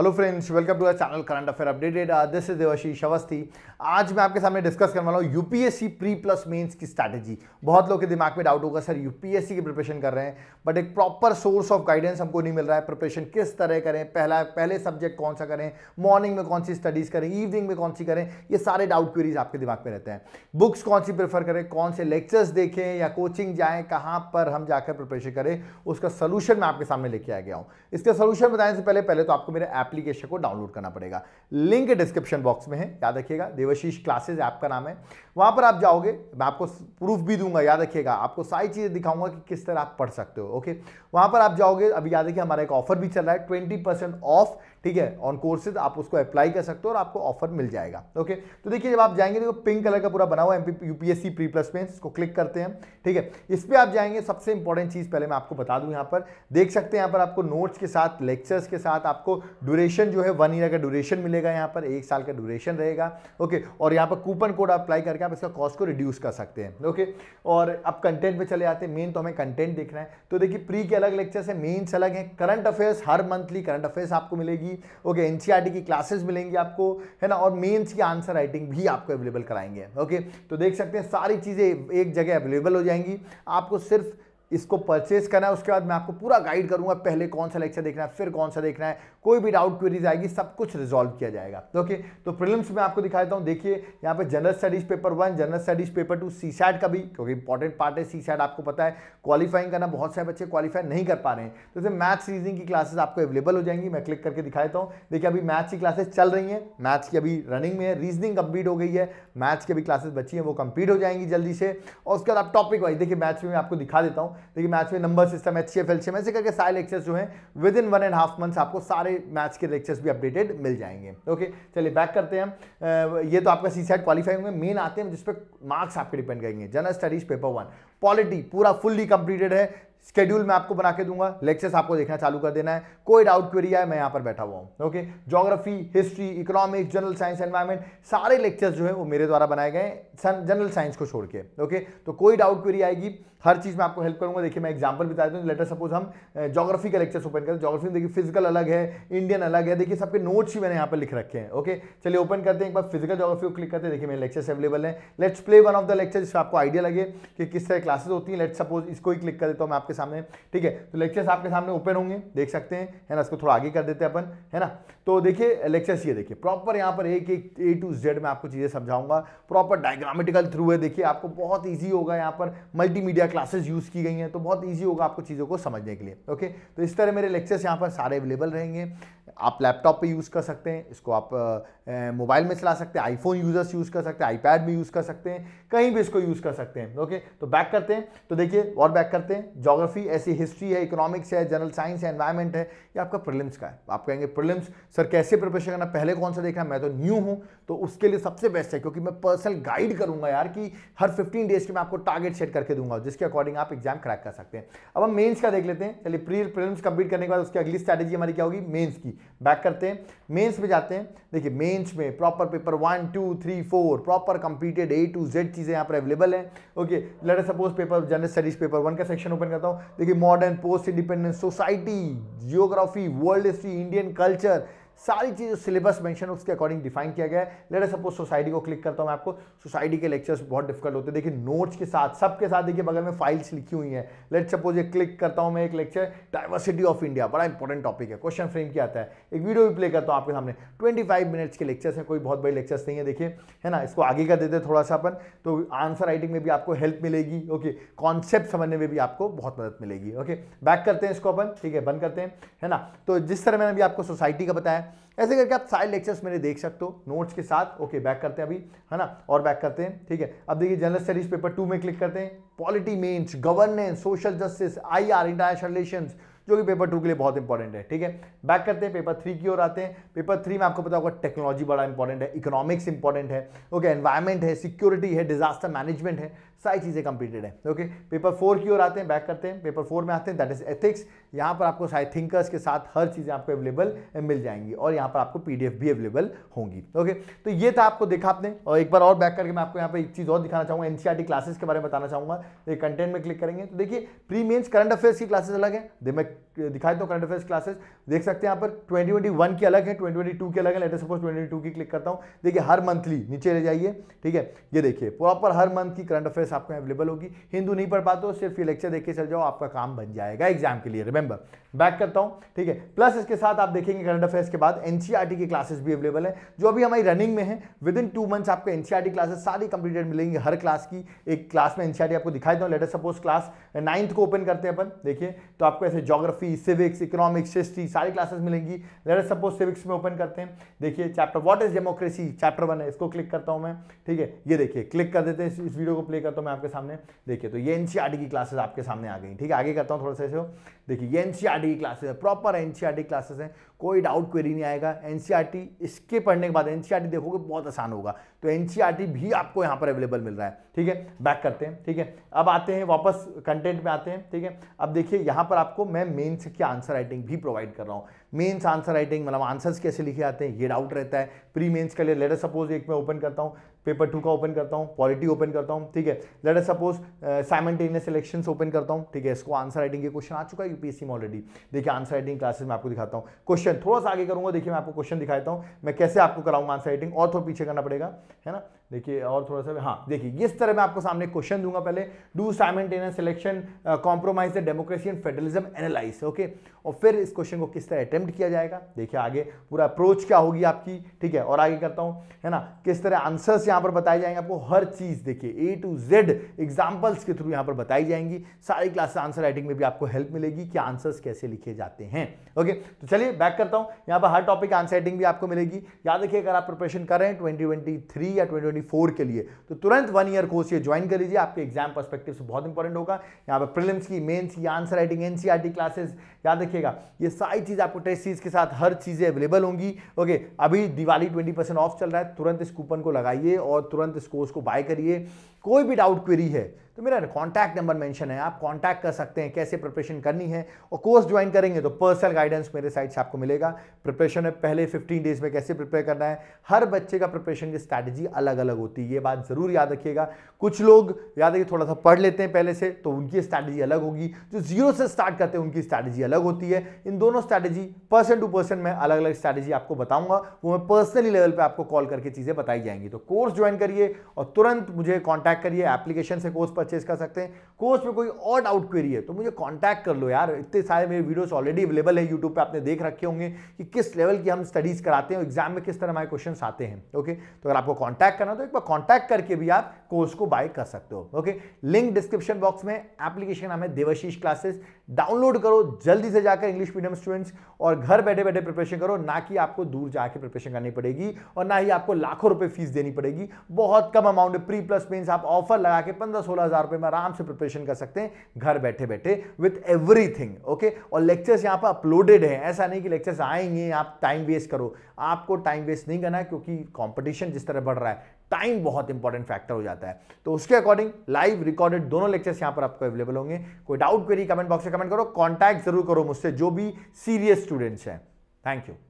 hello friends welcome to our channel current affair updated this is Devashish Awasthi आज मैं आपके सामने डिस्कस करने वाला हूँ यूपीएससी प्री प्लस मेंस की स्ट्रैटेजी बहुत लोग के दिमाग में डाउट होगा सर यूपीएससी की प्रिपरेशन कर रहे हैं बट एक प्रॉपर सोर्स ऑफ गाइडेंस हमको नहीं मिल रहा है प्रिपरेशन किस तरह करें पहला पहले सब्जेक्ट कौन सा करें मॉर्निंग में कौन सी स्टडीज़ करें इवनिंग में कौन सी करें ये सारे डाउट क्वेरीज आपके दिमाग में रहते हैं बुक्स कौन सी प्रेफर करें कौन से लेक्चर्स देखें या कोचिंग जाएँ कहाँ पर हम जाकर प्रिपरेशन करें उसका सोल्यूशन मैं आपके सामने लेके आ गया हूँ इसका सोल्यूशन बताने से पहले पहले तो आपको मेरे ऐप एप्लीकेशन को डाउनलोड करना पड़ेगा लिंक डिस्क्रिप्शन बॉक्स में है याद रखिएगा देवशीष क्लासेज ऐप का नाम है वहां पर आप जाओगे मैं आपको प्रूफ भी दूंगा याद रखिएगा आपको सारी चीज़ें दिखाऊंगा कि किस तरह आप पढ़ सकते हो ओके वहां पर आप जाओगे अभी याद रखिए हमारा एक ऑफर भी चल रहा है ट्वेंटी ऑफ ठीक है ऑन कोर्सेज आप उसको अप्लाई कर सकते हो और आपको ऑफर मिल जाएगा ओके तो देखिए जब आप जाएंगे देखो पिंक कलर का पूरा बना हुआ एम यूपीएससी प्री प्लस में इसको क्लिक करते हैं ठीक है इस पर आप जाएंगे सबसे इंपॉर्टेंट चीज़ पहले मैं आपको बता दूँ यहाँ पर देख सकते हैं यहाँ पर आपको नोट्स के साथ लेक्चर्स के साथ आपको ड्यूरेशन जो है वन ईयर का ड्यूरेशन मिलेगा यहाँ पर एक साल का ड्यूरेशन रहेगा ओके और यहाँ पर कूपन कोड अप्लाई करके आप इसका कॉस्ट को रिड्यूस कर सकते हैं ओके और अब कंटेंट पर चले जाते हैं मेन तो हमें कंटेंट देखना है तो देखिए प्री के अलग लेक्चर्स है मेन्स अलग हैं करंट अफेयर्स हर मंथली करंट अफेयर्स आपको मिलेगी मिलेंगी ओके एन की e क्लासेस मिलेंगी आपको है ना और मेन्स की आंसर राइटिंग भी आपको अवेलेबल कराएंगे ओके तो देख सकते हैं सारी चीज़ें एक जगह अवेलेबल हो जाएंगी आपको सिर्फ इसको परचेस करना है उसके बाद मैं आपको पूरा गाइड करूंगा पहले कौन सा लेक्चर देखना है फिर कौन सा देखना है कोई भी डाउट क्वेरीज आएगी सब कुछ रिजॉल्व किया जाएगा ओके तो प्रिलिम्स में आपको दिखा देता हूँ देखिए यहाँ पे general studies paper one general studies paper two C का भी क्योंकि इंपॉर्टेंट पार्ट है सी आपको पता है क्वालिफाइंग करना बहुत सारे बच्चे क्वालिफाई नहीं कर पा रहे हैं तो जैसे मैथ्स रीजनिंग की क्लासेस आपको अवेलेबल हो जाएंगी मैं क्लिक करके दिखा देता हूँ देखिए अभी मैथ्स की क्लासेस चल रही हैं मैथ्स की अभी रनिंग में है रीजनिंग कंप्लीट हो गई है मैथ्स की अभी क्लासेस बची हैं वो कंप्लीट हो जाएंगी जल्दी से और उसके बाद आप टॉपिक वाइज देखिए मैथ्स में आपको दिखा देता हूँ देखिए मैच में number system H C F L C M ऐसे करके सारे लेक्चर्स जो हैं within one and half months आपको सारे मैच के लेक्चर्स भी अपडेटेड मिल जाएंगे ओके चलिए बैक करते हैं ये तो आपका सी सेट क्वालिफाई होंगे मेन आते हैं जिसपे मार्क्स आपके डिपेंड करेंगे general studies paper one polity पूरा फुल्ली कंप्लीटेड है स्केड्यूल मैं आपको बना के दूंगा लेक्चर्स आपको देखना चालू कर देना है कोई डाउट क्वेरी आए मैं यहाँ पर बैठा हुआ हूँ okay geography history economics general science environment सारे लेक्चर्स जो है वो मेरे द्वारा बनाए गए जनरल साइंस को छोड़ के ओके तो कोई डाउट क्वेरी आएगी हर चीज़ में आपको हेल्प करूंगा देखिए मैं एग्जाम्पल बता देता हूँ लेटर सपोज हम जोग्राफी का लेक्चर्स ओपन करें जोग्राफी में देखिए फिजिकल अलग है इंडियन अलग है देखिए सबके नोट्स ही मैंने यहाँ पर लिख रखे हैं ओके चलिए ओपन करते हैं एक बार फिजिकल जोग्राफी को क्लिक करते हैं देखिए मेरे लेक्चर्स अवेलेबल हैं let's play one of the lecture जिससे आपको आइडिया लगे कि किस तरह क्लासेस होती हैं लेट्स सपोज इसको ही क्लिक करें तो हम आपको आपके सामने ठीक है तो लेक्चर्स आपके सामने ओपन होंगे देख सकते हैं है ना इसको थोड़ा आगे कर देते हैं अपन है ना तो देखिए लेक्चर्स ये देखिए प्रॉपर यहाँ पर एक एक ए टू जेड में आपको चीज़ें समझाऊंगा प्रॉपर डायग्रामेटिकल थ्रू है देखिए आपको बहुत ईजी होगा यहाँ पर मल्टीमीडिया क्लासेस यूज़ की गई हैं तो बहुत ईजी होगा आपको चीज़ों को समझने के लिए ओके तो इस तरह मेरे लेक्चर्स यहाँ पर सारे अवेलेबल रहेंगे आप लैपटॉप पे यूज़ कर सकते हैं इसको आप मोबाइल में चला सकते हैं आईफोन यूज़र्स यूज़ कर सकते हैं आईपैड में यूज़ कर सकते हैं कहीं भी इसको यूज़ कर सकते हैं ओके तो बैक करते हैं तो देखिए और बैक करते हैं जॉग जोग्राफी ऐसी हिस्ट्री है इकोनॉमिक्स है जनरल साइंस है एनवायरमेंट है या आपका प्रिलिम्स का है आप कहेंगे प्रिलिम्स सर कैसे प्रिपरेशन करना पहले कौन सा देखना मैं तो न्यू हूँ तो उसके लिए सबसे बेस्ट है क्योंकि मैं पर्सनल गाइड करूंगा यार कि हर फिफ्टीन डेज के मैं आपको टारगेट सेट करके दूंगा जिसके अकॉर्डिंग आप एग्जाम क्रैक कर सकते हैं अब हम मेन्स का देख लेते हैं चलिए प्री प्रिलिम्स कंप्लीट करने के बाद उसकी अगली स्ट्रैटेजी हमारी क्या होगी मेन्स की बैक करते हैं मेन्स में जाते हैं देखिए मेन्स में proper paper one two three four proper completed A to Z चीज़ें यहाँ पर अवेलेबल हैं okay let's suppose paper general studies paper one का सेक्शन ओपन करता हूँ हूँ देखिए modern post independence society geography world history Indian culture सारी चीज़ सिलेबस मेंशन उसके अकॉर्डिंग डिफाइन किया गया है लेटर सपोज सोसाइटी को क्लिक करता हूँ मैं आपको सोसाइटी के लेक्चर्स बहुत डिफिकल्ट होते हैं देखिए नोट्स के साथ सबके साथ देखिए बगल में फाइल्स लिखी हुई है लेट सपोज ये क्लिक करता हूँ मैं एक लेक्चर डाइवर्सिटी ऑफ इंडिया बड़ा इंपॉर्टेंट टॉपिक है क्वेश्चन फ्रेम क्या आता है एक वीडियो भी प्ले करता हूँ आपके सामने ट्वेंटी मिनट्स के लेक्चर्स हैं कोई बहुत बड़े लेक्चर्स नहीं है देखिए है ना इसको आगे का देते थोड़ा सा अपन तो आंसर राइटिंग में भी आपको हेल्प मिलेगी ओके कॉन्सेप्ट समझने में भी आपको बहुत मदद मिलेगी ओके बैक करते हैं इसको अपन ठीक है बंद करते हैं है ना तो जिस तरह मैंने अभी आपको सोसाइटी का बताया ऐसे करके आप सारे लेक्चर्स मेरे देख सकते हो नोट्स के साथ ओके बैक करते हैं अभी है ना और बैक करते हैं ठीक है अब देखिए जनरल स्टडीज पेपर टू में क्लिक करते हैं polity mains governance social justice I R international relation जो कि पेपर टू के लिए बहुत इंपॉर्टेंट है ठीक है बैक करते हैं पेपर थ्री की ओर आते हैं पेपर थ्री में आपको पता होगा टेक्नोलॉजी बड़ा इंपॉर्टेंट है इकोनॉमिक्स इंपॉर्टेंट है ओके एनवायरमेंट है सिक्योरिटी है डिजास्टर मैनेजमेंट है सारी चीज़ें कंप्लीटेड है ओके पेपर फोर की ओर आते हैं बैक करते हैं पेपर फोर में आते हैं दैट इज एथिक्स यहाँ पर आपको शायद थिंकर्स के साथ हर चीज़ें आपको अवेलेबल मिल जाएंगी और यहाँ पर आपको पी भी अवेलेबल होंगी ओके तो ये था आपको देखा आपने और एक बार और बैक करके मैं आपको यहाँ पर एक चीज़ और दिखाना चाहूँगा एनसीआरटी क्लासेस e के बारे में बताना चाहूँगा तो कंटेंट में क्लिक करेंगे तो देखिए प्री मेन्स करंट अफेयर्स की क्लासेस अलग है दे मैं दिखाई देता हूँ करंट अफेयर्स क्लासेस देख सकते हैं यहाँ पर ट्वेंटी ट्वेंटी वन की अलग है ट्वेंटी ट्वेंटी टू की अलग है लेटर सपोज ट्वेंटी टू की क्लिक करता हूँ देखिए हर मंथली नीचे ले जाइए ठीक है ये देखिए प्रॉपर हर मंथ की करंट अफेयर्स आपको अवेलेबल होगी हिंदू नहीं पढ़ पाते हो सिर्फ ये लेक्चर देख के चल जाओ आपका काम बन जाएगा एग्जाम के लिए रिमेंबर बैक करता हूं ठीक है प्लस इसके साथ आप देखेंगे करंट अफेयर्स के बाद एनसीईआरटी की क्लासेस भी अवेलेबल है जो अभी हमारी रनिंग में है विद इन टू मंथ्स आपको एनसीईआरटी क्लासेस e सारी कंप्लीटेड मिलेंगे हर क्लास की एक क्लास में एनसीईआरटी e आपको दिखाई देता हूँ लेटर सपोज क्लास नाइन्थ को ओपन करते हैं अपन देखिए तो आपको ऐसे जोग्राफी सिविक्स इकोनॉमिक्स हिस्ट्री सारी क्लासेस मिलेंगी लेटर सपोज सिविक्स में ओपन करते हैं देखिए chapter what is democracy chapter one है इसको क्लिक करता हूँ मैं ठीक है ये देखिए क्लिक कर देते हैं इस वीडियो को प्ले करता हूँ मैं आपके सामने देखिए तो ये एनसीईआरटी e की क्लासेस आपके सामने आ गई ठीक है आगे करता हूँ थोड़ा सा देखिए एनसीआर एन क्लासेस है प्रॉपर एनसीआर क्लासेस हैं कोई डाउट क्वेरी नहीं आएगा एन इसके पढ़ने के बाद एन देखोगे बहुत आसान होगा तो एन भी आपको यहाँ पर अवेलेबल मिल रहा है ठीक है बैक करते हैं ठीक है अब आते हैं वापस कंटेंट में आते हैं ठीक है अब देखिए यहाँ पर आपको मैं मेन्स की आंसर राइटिंग भी प्रोवाइड कर रहा हूँ मेन्स आंसर राइटिंग मतलब आंसर्स कैसे लिखे आते हैं ये डाउट रहता है प्री मेन्स के लिए लेटर सपोज एक मैं ओपन करता हूँ पेपर टू का ओपन करता हूँ पॉलिटी ओपन करता हूँ ठीक है letter suppose simultaneous elections open करता हूँ ठीक है इसको आंसर राइटिंग के क्वेश्चन आ चुका है यूपीएससी में ऑलरेडी देखिए आंसर राइटिंग क्लासेस में आपको दिखाता हूँ क्वेश्चन क्वेश्चन थोड़ा सा आगे करूंगा देखिए मैं आपको क्वेश्चन दिखाता हूं मैं कैसे आपको कराऊंगा आंसर राइटिंग और थोड़ा पीछे करना पड़ेगा है ना देखिए और थोड़ा सा हाँ देखिए इस तरह मैं आपको सामने क्वेश्चन दूंगा पहले do simultaneous selection compromise the democracy and federalism analyse okay और फिर इस क्वेश्चन को किस तरह अटेम्प्ट किया जाएगा देखिए आगे पूरा अप्रोच क्या होगी आपकी ठीक है और आगे करता हूँ है ना किस तरह आंसर्स यहाँ पर बताए जाएंगे आपको हर चीज़ देखिए ए टू जेड एग्जाम्पल्स के थ्रू यहाँ पर बताई जाएंगी सारी क्लास आंसर राइटिंग में भी आपको हेल्प मिलेगी कि आंसर्स कैसे लिखे जाते हैं ओके तो चलिए बैक करता हूँ यहाँ पर हर टॉपिक आंसर राइटिंग भी आपको मिलेगी याद रखिए अगर आप प्रिपरेशन कर रहे हैं ट्वेंटी या ट्वेंटी 2024 के लिए तो तुरंत वन ईयर कोर्स ये ज्वाइन कर लीजिए आपके एग्जाम परस्पेक्टिव से बहुत इंपॉर्टेंट होगा यहाँ पर प्रिलिम्स की मेन्स की आंसर राइटिंग एन क्लासेस याद रखिएगा ये सारी चीज़ आपको टेस्ट सीरीज के साथ हर चीज़ें अवेलेबल होंगी ओके अभी दिवाली ट्वेंटी ऑफ चल रहा है तुरंत इस कूपन को लगाइए और तुरंत इस कोर्स को बाय करिए कोई भी डाउट क्वेरी है तो मेरा कॉन्टैक्ट नंबर मेंशन है आप कॉन्टैक्ट कर सकते हैं कैसे प्रिपरेशन करनी है और कोर्स ज्वाइन करेंगे तो पर्सनल गाइडेंस मेरे साइड से आपको मिलेगा प्रिपरेशन में पहले 15 डेज में कैसे प्रिपेयर करना है हर बच्चे का प्रिपरेशन की स्ट्रैटेजी अलग अलग होती है ये बात ज़रूर याद रखिएगा कुछ लोग याद रखिए थोड़ा सा पढ़ लेते हैं पहले से तो उनकी स्ट्रैटेजी अलग होगी जो जीरो से स्टार्ट करते हैं उनकी स्ट्रैटेजी अलग होती है इन दोनों स्ट्रैटेजी पर्सन टू पर्सन मैं अलग अलग स्ट्रैटेजी आपको बताऊंगा वो मैं पर्सनली लेवल पर आपको कॉल करके चीज़ें बताई जाएंगी तो कोर्स ज्वाइन करिए और तुरंत मुझे कॉन्टैक्ट करिए एप्लीकेशन से कोर्स पर परचेज कर सकते हैं कोर्स में कोई और डाउट क्वेरी है तो मुझे कॉन्टैक्ट कर लो यार इतने सारे मेरे वीडियोस ऑलरेडी अवेलेबल है यूट्यूब पे आपने देख रखे होंगे कि किस लेवल की हम स्टडीज़ कराते हैं एग्जाम में किस तरह हमारे क्वेश्चन आते हैं ओके तो अगर आपको कॉन्टैक्ट करना तो एक बार कॉन्टैक्ट करके भी आप कोर्स को बाय कर सकते हो ओके लिंक डिस्क्रिप्शन बॉक्स में एप्लीकेशन नाम है देवशीष क्लासेस डाउनलोड करो जल्दी से जाकर इंग्लिश मीडियम स्टूडेंट्स और घर बैठे बैठे प्रिपरेशन करो ना कि आपको दूर जाकर प्रिपरेशन करनी पड़ेगी और ना ही आपको लाखों रुपए फीस देनी पड़ेगी बहुत कम अमाउंट प्री प्लस मीन्स आप ऑफर लगा के पंद्रह सोलह हजार रुपए में आराम से प्रिपरेशन कर सकते हैं घर बैठे बैठे विथ एवरीथिंग ओके और लेक्चर्स यहाँ पर अपलोडेड हैं ऐसा नहीं कि लेक्चर्स आएंगे आप टाइम वेस्ट करो आपको टाइम वेस्ट नहीं करना क्योंकि कॉम्पिटिशन जिस तरह बढ़ रहा है टाइम बहुत इंपॉर्टेंट फैक्टर हो जाता है तो उसके अकॉर्डिंग लाइव रिकॉर्डेड दोनों लेक्चर्स यहाँ पर आपको अवेलेबल होंगे कोई डाउट क्वेरी कमेंट बॉक्स में कमेंट करो कॉन्टैक्ट जरूर करो मुझसे जो भी सीरियस स्टूडेंट्स हैं थैंक यू